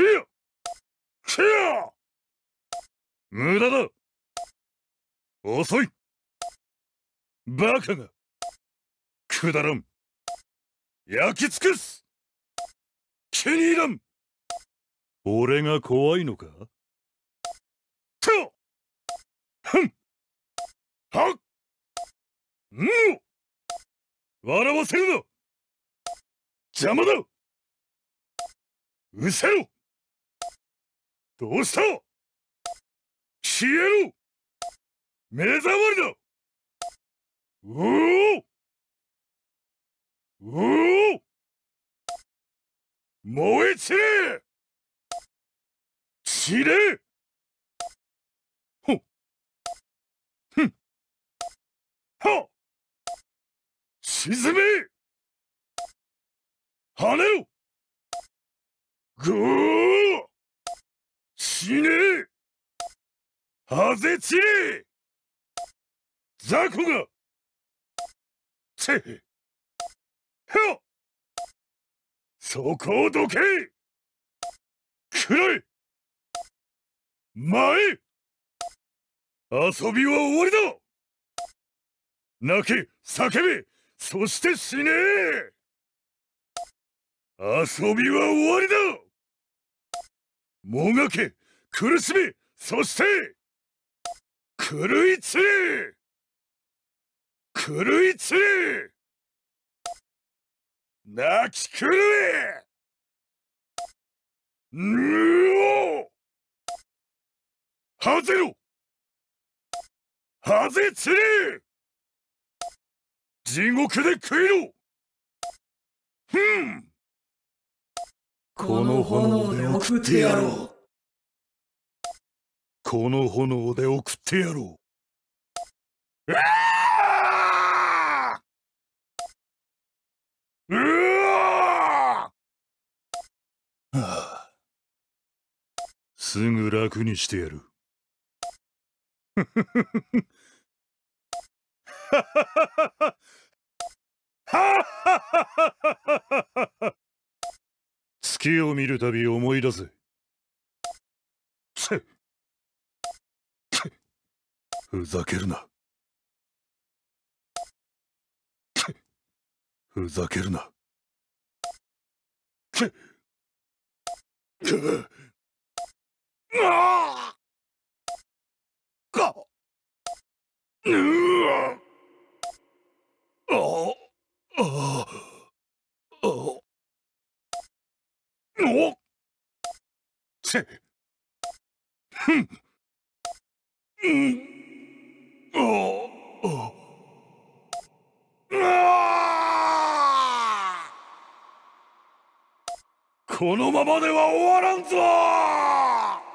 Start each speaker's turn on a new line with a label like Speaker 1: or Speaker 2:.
Speaker 1: けよけよ無駄だ遅いバカがくだらん焼き尽くす気に入らん俺が怖いのかてよふんはっんを笑わせるな邪魔だうせろどうした消えろ目障りだおおおお燃え散れ散れほっふんは沈め跳ねろぐー死ねハゼチレ雑魚がチェヘッそこをどけくらえ前遊びは終わりだ泣け叫べそして死ね遊びは終わりだもがけ苦しみそして狂い散れ狂い散れ泣き狂えぬおはぜろはぜ散れ地獄で食いろふんこの炎で送ってやろうこの炎で送ってやろう。うわあ、すぐ楽にしてやる。月を見るたび思い出せ。ふざけるな。ふざけるな。あ Hmm. このままでは終わらんぞ